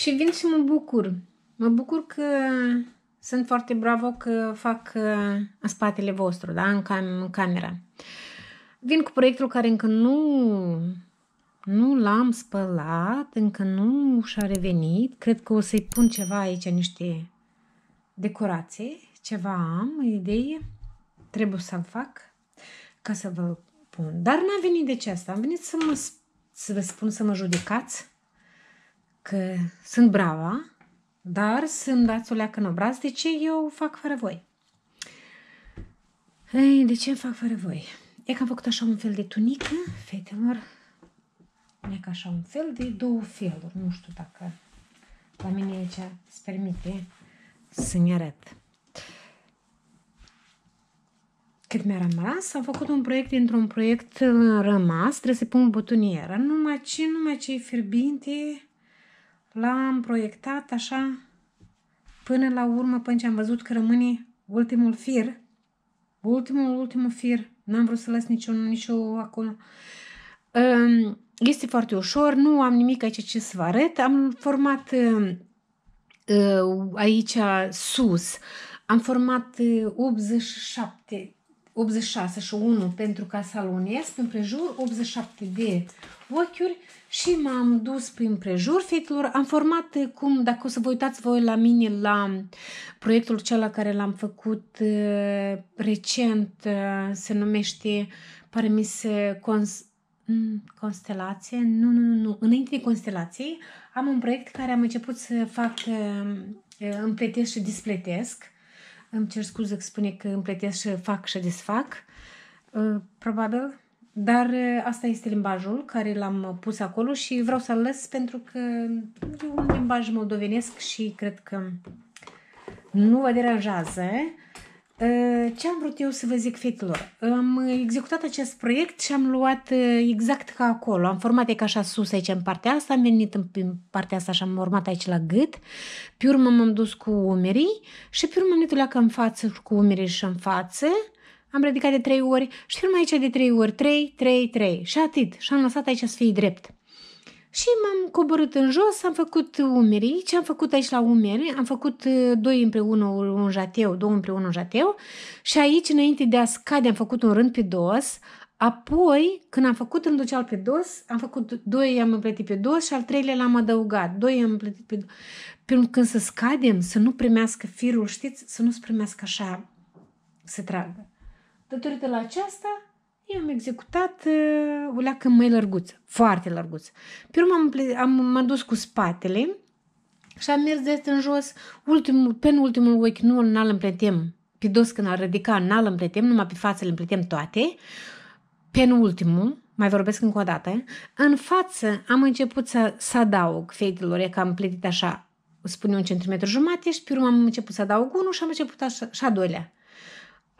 Și vin și mă bucur. Mă bucur că sunt foarte bravo că fac uh, în spatele vostru, da? în, cam, în camera. Vin cu proiectul care încă nu nu l-am spălat, încă nu și-a revenit. Cred că o să-i pun ceva aici, niște decorații, ceva am, idei. Trebuie să-l fac ca să vă pun. Dar n-am venit de ce asta, am venit să, mă, să vă spun să mă judecați că sunt brava, dar sunt dați o leacă în obraz, de ce eu fac fără voi? Ei, de ce fac fără voi? E că am făcut așa un fel de tunică, fetelor, e ca așa un fel de două feluri, nu știu dacă la mine aici îți permite să-mi arăt. Cât mi-a rămas, am făcut un proiect dintr-un proiect rămas, trebuie să pun butonieră, numai ce, numai ce e fierbinte, l-am proiectat așa până la urmă, până ce am văzut că rămâne ultimul fir, ultimul, ultimul fir, n-am vrut să las niciun, nicio acolo. Ehm, este foarte ușor, nu am nimic aici ce să vă arăt, am format ehm, ehm, aici sus, am format 87 86 și 1 pentru ca să alunesc prejur 87 de ochiuri și m-am dus prin prejur, fetelor. Am format eh, cum, dacă o să vă uitați voi la mine la proiectul acela care l-am făcut uh, recent, uh, se numește, pare mi se, cons- mm, Constelație? Nu, nu, nu, nu. Înainte de constelații, am un proiect care am început să fac, împletesc și displetesc îmi cer scuze că spune că îmi plătesc și fac și desfac, ă, probabil, dar ă, asta este limbajul care l-am pus acolo și vreau să-l lăs pentru că e un limbaj moldovenesc și cred că nu vă deranjează. Ă, ce am vrut eu să vă zic, fetelor? Am executat acest proiect și am luat ă, exact ca acolo. Am format e ca așa sus aici în partea asta, am venit în partea asta și am urmat aici la gât. Pe urmă m-am dus cu umerii și pe urmă am venit în față cu umerii și în față. Am ridicat de trei ori și pe urmă aici de trei ori, trei, trei, trei și atât. Și am lăsat aici să fie drept. Și m-am coborât în jos, am făcut umerii, ce am făcut aici la umeri, am făcut uh, doi împreună un jateu, două împreună un jateu și aici înainte de a scade am făcut un rând pe dos, apoi când am făcut rândul cel pe dos, am făcut doi am împletit pe dos și al treilea l-am adăugat, doi am împletit pe dos. Pentru când să scadem, să nu primească firul, știți, să nu se primească așa, să tragă. Datorită la aceasta, eu am executat uh, o leacă mai lărguță, foarte lărguță. Pe urmă am, am, m-am dus cu spatele și am mers de în jos, ultimul, penultimul ochi, nu, n-al împletem, pe dos când a ridicat, n-al împletem, numai pe față le împletem toate, penultimul, mai vorbesc încă o dată, în față am început să, să adaug fetelor, e că am pletit așa, spune un centimetru jumate și pe urmă am început să adaug unul și am început așa, și a doilea.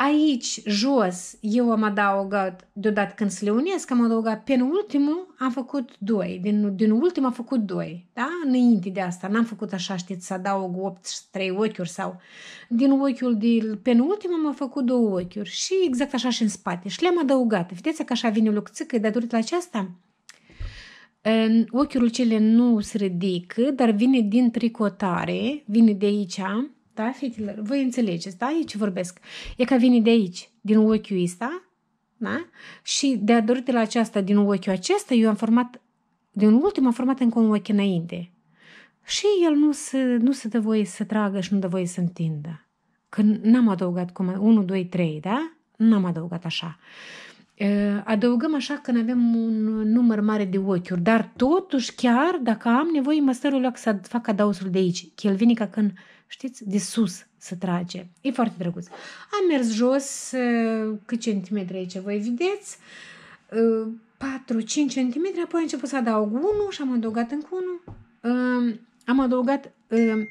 Aici, jos, eu am adăugat, deodată când se le unesc, am adăugat penultimul, am făcut doi, Din, din ultim am făcut doi, da? Înainte de asta, n-am făcut așa, știți, să adaug 8, trei ochiuri sau... Din ochiul de penultim am făcut două ochiuri și exact așa și în spate. Și le-am adăugat. Vedeți că așa vine o e datorită la aceasta, ochiurile cele nu se ridică, dar vine din tricotare, vine de aici, da, fetilor? Voi înțelegeți, da? Eu ce vorbesc. E că vine de aici, din ochiul ăsta, da? Și de a dorit la aceasta, din ochiul acesta, eu am format, din ultim am format încă un ochi înainte. Și el nu se, nu se dă voie să tragă și nu dă voie să întindă. Că n-am adăugat cum 1, 2, 3, da? N-am adăugat așa. Adăugăm așa când avem un număr mare de ochiuri, dar totuși chiar dacă am nevoie, mă stărul să fac adausul de aici. Că el vine ca când știți, de sus să trage. E foarte drăguț. Am mers jos, uh, cât centimetri aici voi vedeți, 4-5 uh, cm, apoi am început să adaug 1 și am adăugat încă 1. Um, am adăugat um,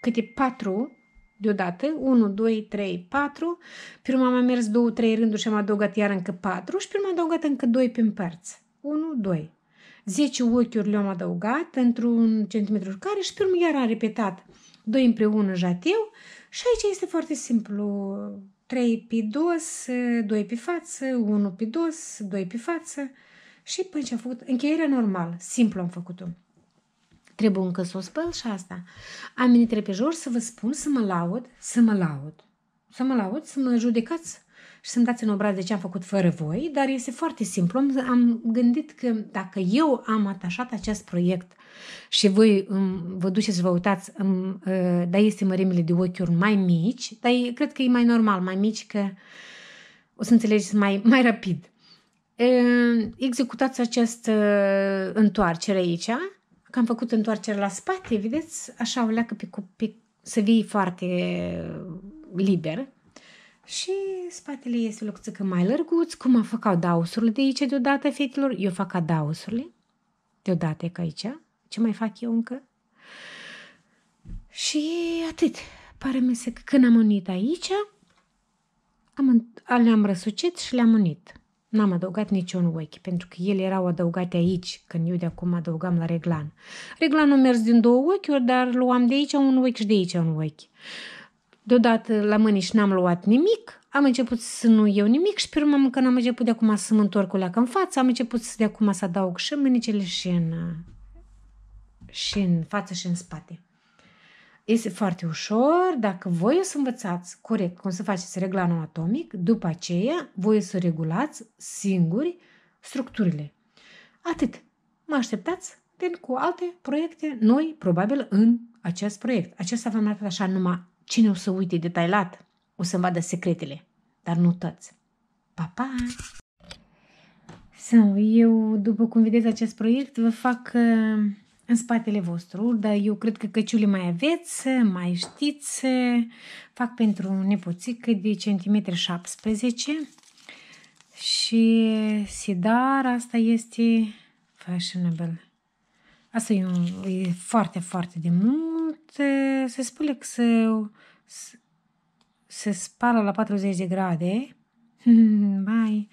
câte 4 deodată, 1, 2, 3, 4, pe urmă am mers 2, 3 rânduri și am adăugat iar încă 4 și pe urmă am adăugat încă 2 pe părți. 1, 2. 10 ochiuri le-am adăugat într-un centimetru care și pe urmă iar am repetat doi împreună jatiu și aici este foarte simplu. 3 pe dos, 2 pe față, 1 pe dos, 2 pe față și până ce am făcut încheierea normal, simplu am făcut-o. Trebuie încă să o spăl și asta. Am venit repejor să vă spun să mă laud, să mă laud. Să mă laud, să mă judecați și să-mi dați în obraz de ce am făcut fără voi, dar este foarte simplu. Am, am gândit că dacă eu am atașat acest proiect și voi um, vă duceți să vă uitați, um, uh, dar este mărimile de ochiuri mai mici, dar e, cred că e mai normal, mai mici, că o să înțelegeți mai, mai rapid. Uh, executați această uh, întoarcere aici, că am făcut întoarcere la spate, vedeți, așa o leacă pe, pe să vii foarte liber, și spatele este o lăcuțică mai lărguț, cum am făcut adausurile de aici deodată, fetelor, eu fac adausurile deodată ca aici, ce mai fac eu încă? Și atât. Pare mi se că când am unit aici, am, le-am răsucit și le-am unit. N-am adăugat niciun ochi, pentru că ele erau adăugate aici, când eu de acum adăugam la reglan. Reglanul mers din două ochiuri, dar luam de aici un ochi și de aici un ochi. Deodată la mâini și n-am luat nimic, am început să nu iau nimic și pe urmă când am început de acum să mă întorc cu leacă în față, am început să de acum să adaug și mânicile și în și în față și în spate. Este foarte ușor. Dacă voi o să învățați corect cum să faceți reglanul atomic, după aceea voi o să regulați singuri structurile. Atât. Mă așteptați vin cu alte proiecte noi, probabil, în acest proiect. Acesta v-am arătat așa numai cine o să uite detailat, o să-mi vadă secretele, dar nu toți. Pa, pa! Sau eu, după cum vedeți acest proiect, vă fac uh, în spatele vostru, dar eu cred că căciule mai aveți, mai știți, fac pentru nepoțică de centimetri 17 și sidar, asta este fashionable. Asta e, un, e foarte, foarte de mult. Se spune că se, se, se spală la 40 de grade. Mai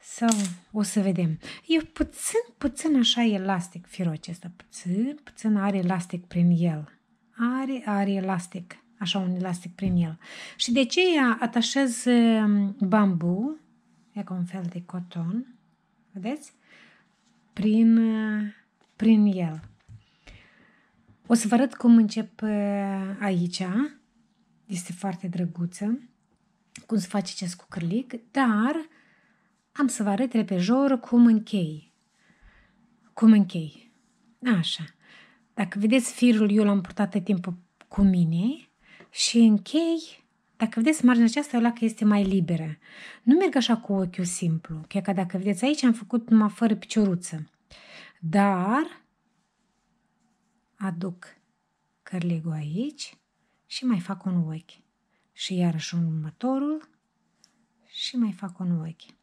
sau o să vedem. E puțin, puțin așa elastic firul acesta, puțin, puțin are elastic prin el. Are, are elastic, așa un elastic prin el. Și de ce atașez um, bambu, e ca un fel de coton, vedeți? Prin, uh, prin el. O să vă arăt cum încep uh, aici. Este foarte drăguță. Cum se face acest cârlic, dar am să vă arăt repejor cum închei. Cum închei. Da, așa. Dacă vedeți firul, eu l-am purtat de timpul cu mine și închei dacă vedeți marginea aceasta, eu la că este mai liberă. Nu merg așa cu ochiul simplu, chiar că dacă vedeți aici am făcut numai fără picioruță. Dar aduc cărlegul aici și mai fac un ochi. Și iarăși următorul și mai fac un ochi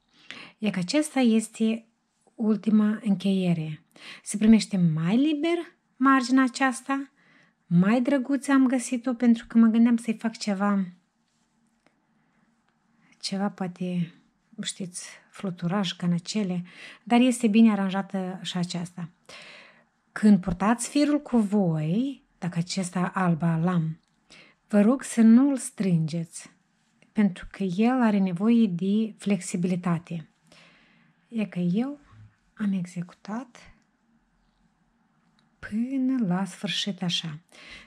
că acesta este ultima încheiere. Se primește mai liber marginea aceasta, mai drăguță am găsit-o pentru că mă gândeam să-i fac ceva, ceva poate, știți, fluturaș, cănăcele, dar este bine aranjată și aceasta. Când purtați firul cu voi, dacă acesta alba l-am, vă rog să nu-l strângeți, pentru că el are nevoie de flexibilitate. E că eu am executat până la sfârșit așa.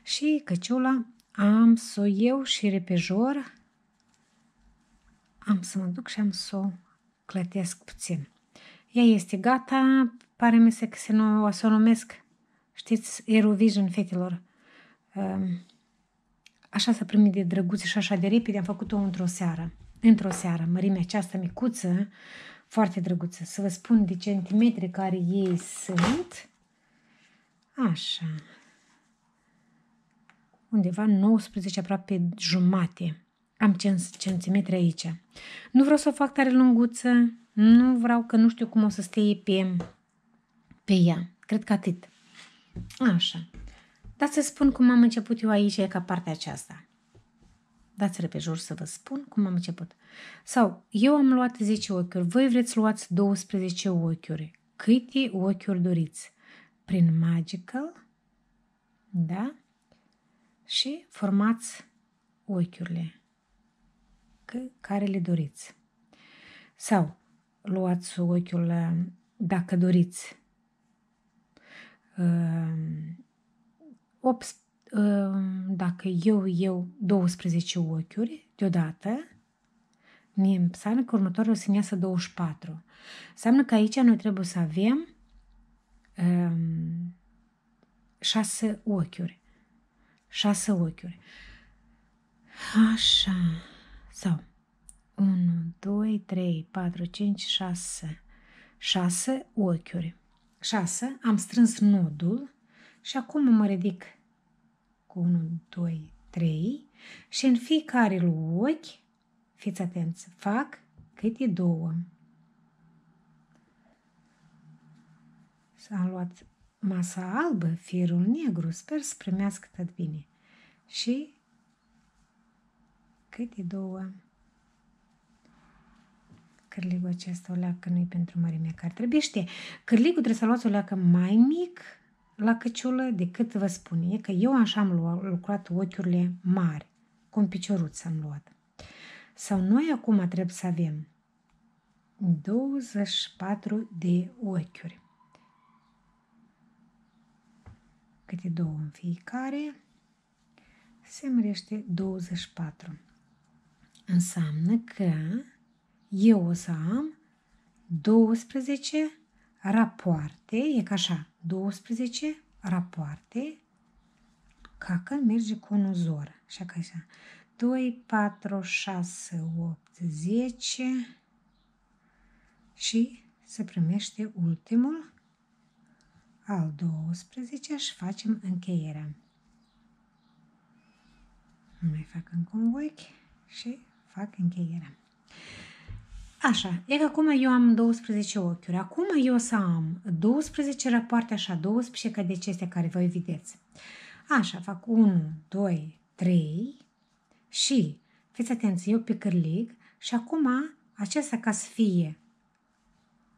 Și căciula am să eu și repejor, am să mă duc și am să o clătesc puțin. Ea este gata, pare mi se că se nu o să o numesc, știți, Eurovision fetelor. Um, așa s-a primit de drăguț și așa de repede, am făcut-o într-o seară. Într-o seară, mărimea aceasta micuță, foarte drăguță. Să vă spun de centimetri care ei sunt. Așa. Undeva 19, aproape jumate. Am 5 centimetri aici. Nu vreau să o fac tare lunguță. Nu vreau că nu știu cum o să stea pe, pe ea. Cred că atât. Așa. Dar să spun cum am început eu aici, e ca partea aceasta. dați repede jur să vă spun cum am început. Sau, eu am luat 10 ochiuri, voi vreți luați 12 ochiuri. Câte ochiuri doriți? Prin magical, da? Și formați ochiurile care le doriți. Sau, luați ochiul dacă doriți ehm, 8, um, dacă eu eu 12 ochiuri deodată, înseamnă că următorul o să iasă 24. Înseamnă că aici noi trebuie să avem um, 6 ochiuri. 6 ochiuri. Așa. Sau 1, 2, 3, 4, 5, 6. 6 ochiuri. 6. Am strâns nodul și acum mă ridic cu 1, 2, 3 și în fiecare ochi, fiți atenți, fac câte două. Am luat masa albă, firul negru, sper să primească tot bine. Și câte două cârligul acesta o leacă nu-i pentru mărimea care trebuie. Știe, cârligul trebuie să luați o leacă mai mic la căciulă decât vă spun e că eu așa am luat, lucrat ochiurile mari, cu un picioruț am luat. Sau noi acum trebuie să avem 24 de ochiuri. Câte două în fiecare, se mărește 24. Înseamnă că eu o să am 12 rapoarte, e ca așa, 12 rapoarte, ca că merge cu un uzor, așa ca așa, 2, 4, 6, 8, 10 și se primește ultimul, al 12 și facem încheierea. Mai fac încă un ochi și fac încheierea. Așa, e că acum eu am 12 ochiuri. Acum eu o să am 12 rapoarte, așa, 12 ca de aceste care voi vedeți. Așa, fac 1, 2, 3 și, fiți atenți, eu pe cârlig și acum acesta ca să fie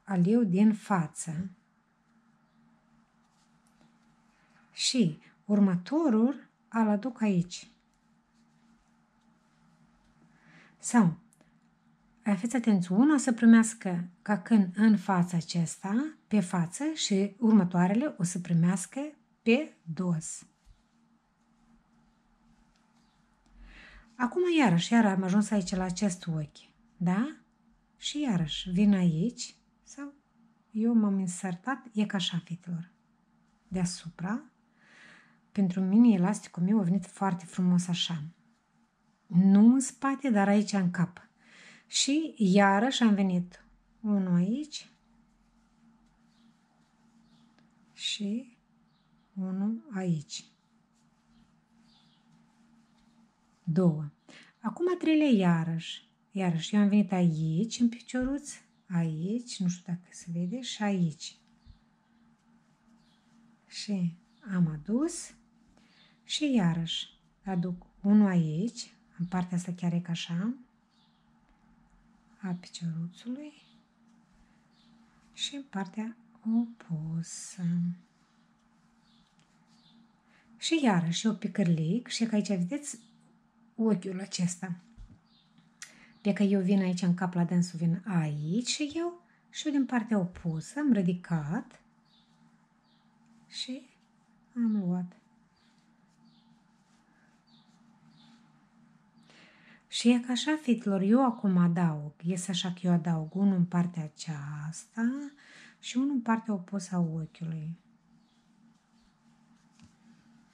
aliu din față. Și următorul îl aduc aici. Sau aveți atenție, una să primească ca când în fața acesta, pe față și următoarele o să primească pe dos. Acum iarăși, iar am ajuns aici la acest ochi, da? Și iarăși vin aici sau eu m-am insertat, e ca așa, fetelor, deasupra. Pentru mine elasticul meu a venit foarte frumos așa. Nu în spate, dar aici în cap și iarăși am venit unul aici și unul aici. Două. Acum a treilea iarăși. Iarăși, eu am venit aici în picioruț, aici, nu știu dacă se vede, și aici. Și am adus și iarăși aduc unul aici, în partea asta chiar e ca așa, a picioruțului și în partea opusă. Și iarăși eu picărlic și că aici vedeți ochiul acesta. Pe că eu vin aici în cap la dânsul, vin aici și eu și eu din partea opusă am ridicat și am luat Și e ca așa fitilor, eu acum adaug, este așa că eu adaug unul în partea aceasta și unul în partea opusă a ochiului.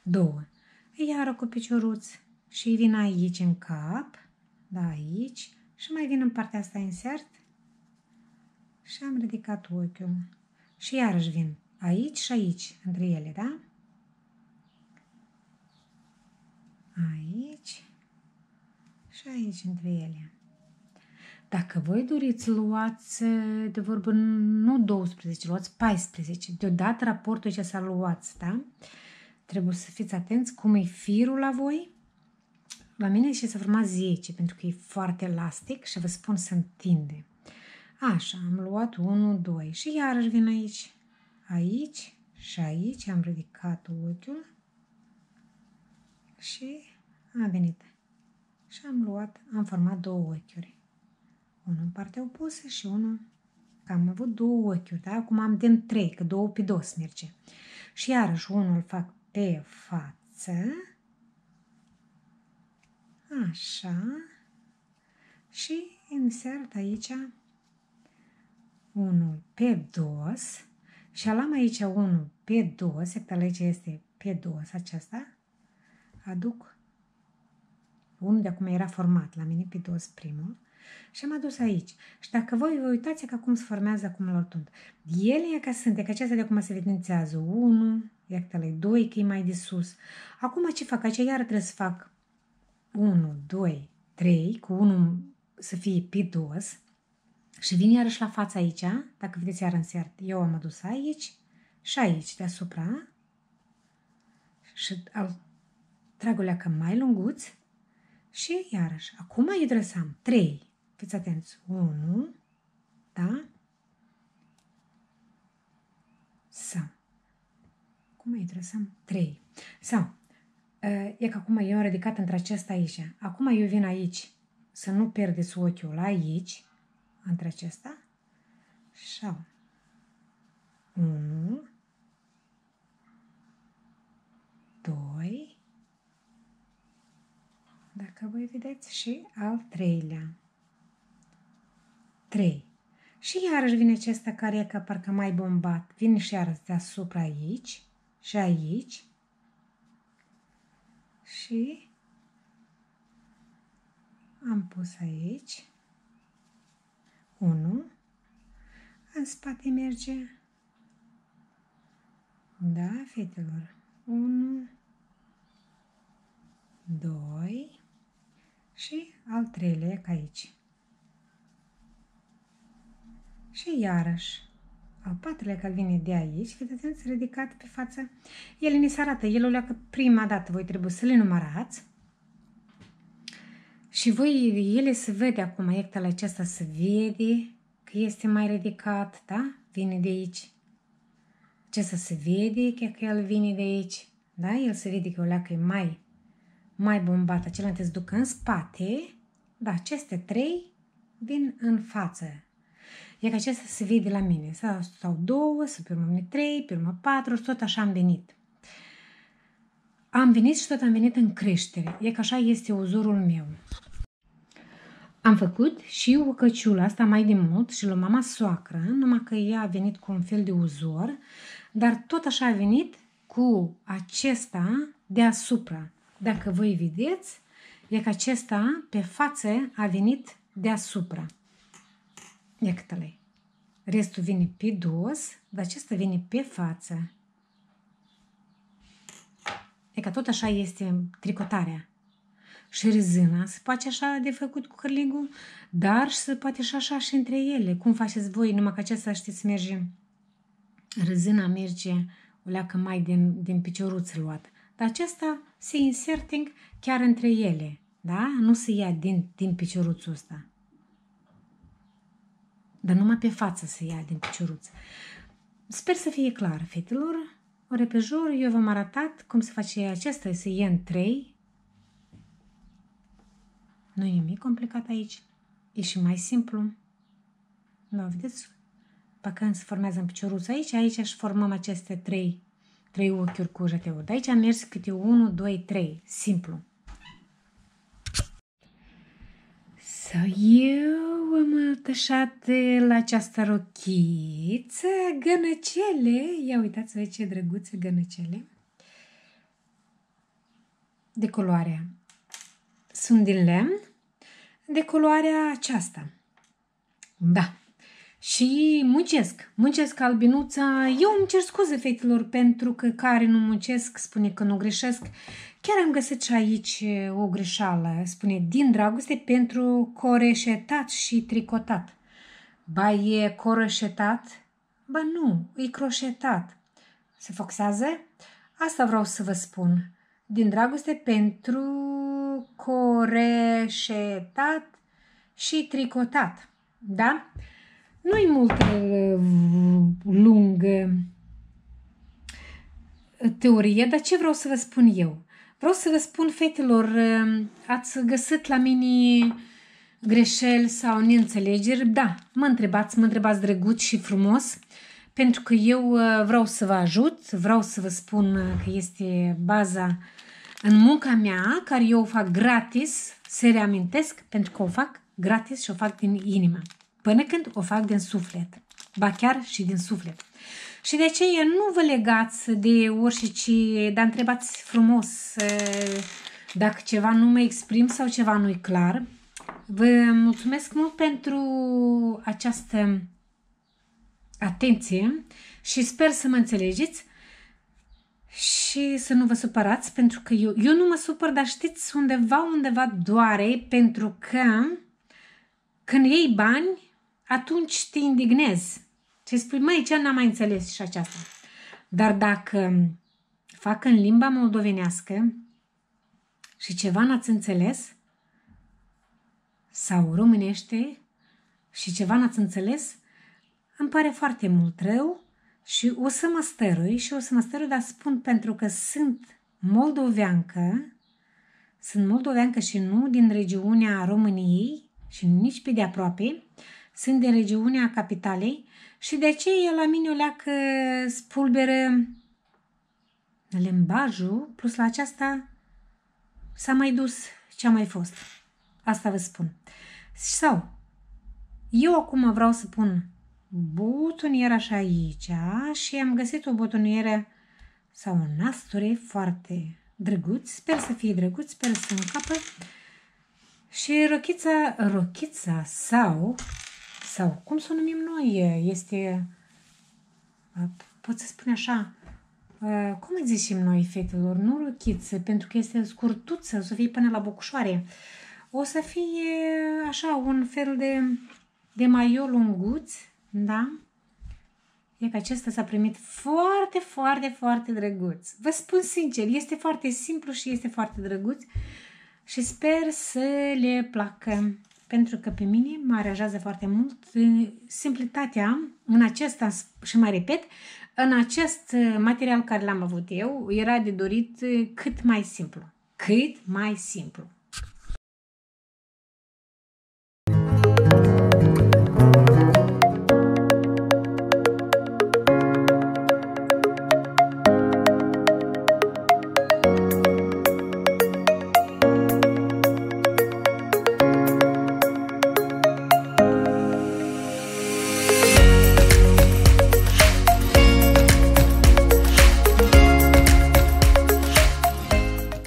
Două. Iară cu picioruț și vin aici în cap, da, aici, și mai vin în partea asta insert și am ridicat ochiul. Și iarăși vin aici și aici, între ele, da? Aici și aici între ele. Dacă voi doriți, luați de vorbă nu 12, luați 14. Deodată raportul ce să luat, da? Trebuie să fiți atenți cum e firul la voi. La mine și să formați 10, pentru că e foarte elastic și vă spun să întinde. Așa, am luat 1, 2 și iarăși vin aici. Aici și aici am ridicat ochiul și a venit și am luat, am format două ochiuri. Unul în partea opusă și unul că am avut două ochiuri, da? Acum am din trei, că două pe dos merge. Și iarăși unul fac pe față, așa, și insert aici unul pe dos și am aici unul pe dos, secta aici este pe dos aceasta, aduc unul de acum era format la mine pe dos primul, și am adus aici. Și dacă voi vă uitați ca cum se formează acum la ortund. Ele e ca sunt, e ca aceasta de acum se evidențează 1, iată la 2, că e mai de sus. Acum ce fac? Aici iar trebuie să fac 1, 2, 3, cu 1 să fie pe dos, și vin iarăși la fața aici, dacă vedeți iar în seart, eu am adus aici și aici deasupra și al trag o leacă mai lunguț și iarăși, acum îi dresam 3. Fiți atenți. 1, da? Sau. Acum îi dresam 3. Sau. E că acum eu am ridicat între acesta aici. Acum eu vin aici. Să nu pierdeți ochiul aici. Între acesta. Sau. 1, 2, dacă voi vedeți, și al treilea. 3. Și iarăși vine acesta care e ca parcă mai bombat. Vine și iarăși deasupra aici și aici. Și am pus aici. 1. În spate merge. Da, fetelor. 1. 2 și al treilea ca aici. Și iarăși, al patrulea care vine de aici, vedeți, ați ridicat pe față. El ni se arată, el o leacă prima dată, voi trebuie să le numărați. Și voi, ele se vede acum, ectal acesta se vede că este mai ridicat, da? Vine de aici. Acesta se vede că el vine de aici, da? El se vede că o leacă e mai mai bombată, celelalte se duc în spate, dar aceste trei vin în față. E ca acesta se vede la mine. Sau, sau două, sau pe urmă trei, pe urmă patru tot așa am venit. Am venit și tot am venit în creștere. E ca așa este uzorul meu. Am făcut și eu căciula asta mai de mult și la mama soacră, numai că ea a venit cu un fel de uzor, dar tot așa a venit cu acesta deasupra. Dacă voi vedeți, e că acesta pe față a venit deasupra. iată Restul vine pe dos, dar acesta vine pe față. E că tot așa este tricotarea. Și rezina se poate așa de făcut cu cărligul, dar se poate și așa și între ele. Cum faceți voi, numai că acesta știți merge, Rezina merge o leacă mai din, din picioruță luată dar acesta se inserting chiar între ele, da? Nu se ia din, din picioruțul ăsta. Dar numai pe față se ia din picioruț. Sper să fie clar, fetelor. O pe jur, eu v-am arătat cum se face acesta, se ia în trei. Nu e nimic complicat aici. E și mai simplu. Da, vedeți? Păcând se formează în picioruț aici, aici aș formăm aceste trei trei ochiuri cu jeteuri. De aici am mers câte 1, 2, 3. Simplu. So, eu am atașat la această rochiță gănăcele. Ia uitați-vă ce drăguțe gănăcele. De culoarea. Sunt din lemn. De culoarea aceasta. Da. Și muncesc, muncesc albinuța. Eu îmi cer scuze fetelor pentru că care nu muncesc spune că nu greșesc. Chiar am găsit și aici o greșeală, spune, din dragoste pentru coreșetat și tricotat. Ba e coreșetat? Ba nu, e croșetat. Se foxează? Asta vreau să vă spun. Din dragoste pentru coreșetat și tricotat. Da? nu-i mult uh, lungă teorie, dar ce vreau să vă spun eu? Vreau să vă spun, fetelor, uh, ați găsit la mine greșeli sau neînțelegeri? Da, mă întrebați, mă întrebați drăguț și frumos, pentru că eu uh, vreau să vă ajut, vreau să vă spun că este baza în munca mea, care eu o fac gratis, se reamintesc, pentru că o fac gratis și o fac din inimă până când o fac din suflet, ba chiar și din suflet. Și de aceea nu vă legați de orice, dar întrebați frumos eh, dacă ceva nu mă exprim sau ceva nu-i clar. Vă mulțumesc mult pentru această atenție și sper să mă înțelegeți și să nu vă supărați, pentru că eu, eu nu mă supăr, dar știți, undeva, undeva doare, pentru că când iei bani, atunci te indignezi. Și spui, măi, ce n-am mai înțeles și aceasta. Dar dacă fac în limba moldovenească și ceva n-ați înțeles, sau românește și ceva n-ați înțeles, îmi pare foarte mult rău și o să mă stărui și o să mă stărui, dar spun pentru că sunt moldoveancă, sunt moldoveancă și nu din regiunea României și nici pe de aproape, uh, sunt din regiunea capitalei și de ce e la mine o leacă spulberă lembajul, plus la aceasta s-a mai dus ce a mai fost. Asta vă spun. Sau, eu acum vreau să pun butoniera și aici și am găsit o butoniere sau un nasture foarte drăguț. Sper să fie drăguț, sper să încapă. Și rochița, rochița sau sau cum să o numim noi, este, pot să spun așa, cum îi zicem noi fetelor, nu rochiță, pentru că este scurtuță, o să fie până la bucușoare, o să fie așa un fel de, de maio lunguț, da? E că acesta s-a primit foarte, foarte, foarte drăguț. Vă spun sincer, este foarte simplu și este foarte drăguț și sper să le placă pentru că pe mine mă aranjează foarte mult simplitatea în acest și mai repet, în acest material care l-am avut eu, era de dorit cât mai simplu. Cât mai simplu.